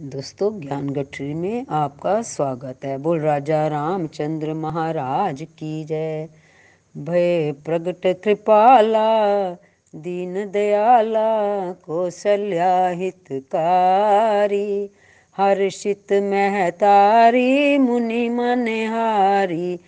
दोस्तों ज्ञान गठरी में आपका स्वागत है बोल राजा रामचंद्र महाराज की जय भय प्रगट कृपाला दीन दयाला कौशल्या हितकारी हर्षित महतारी मुनि मनहारी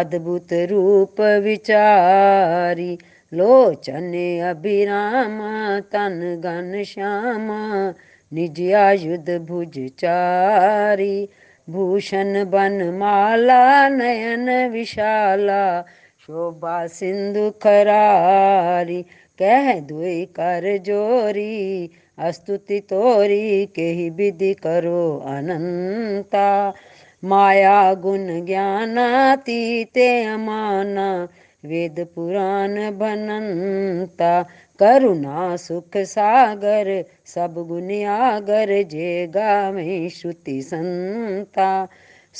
अद्भुत रूप विचारी लोचन अभिरामा तन घन श्यामा निज आयुध भुज चारी भूषण बन माला नयन विशाला शोभा सिंधु खरारी कह दुई कर जोरी अस्तुति तोरी के ही विधि करो अनंता माया गुण तीते अमाना वेद पुराण भनंता करुणा सुख सागर सब गुण आगर जे गा में श्रुति संता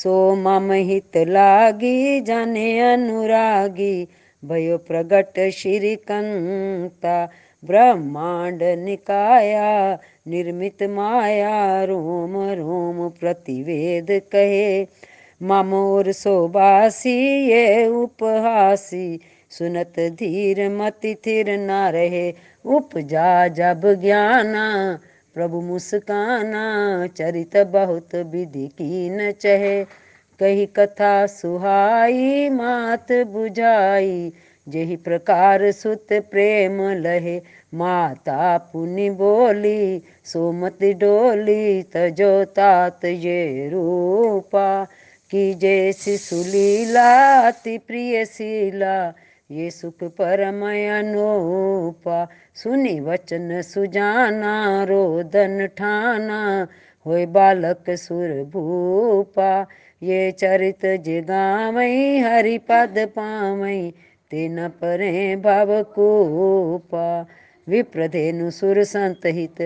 सो मम हित लागी जाने अनुरागी भयो प्रगट श्री कंता ब्रह्मांड निकाया निर्मित माया रोम रोम प्रतिवेद कहे मामोर सोबासी ये उपहासी सुनत धीर मति थिर न रहे उपजा जब ज्ञाना प्रभु मुस्काना चरित बहुत विधि की न चहे कही कथा सुहाई मात बुझाई जही प्रकार सुत प्रेम लहे माता पुनि बोली सोमति डोली तजो तात ये रूपा जय जैसी सुलीला अति प्रिय शीला ये सुख परमय अनोपा सुनि वचन सुजाना रोदन ठाना होय बालक सुर भूपा ये चरित जिगावई हरि पद पावई तेन परे भव कोपा विप्रधेनु सुर संत हित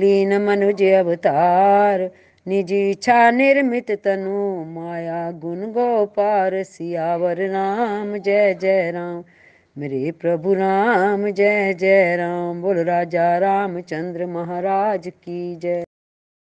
लीन मनुज अवतार निजी इच्छा निर्मित तनु माया गुण गोपार सियावर राम जय जय राम मेरे प्रभु राम जय जय राम बोल राजा रामचंद्र महाराज की जय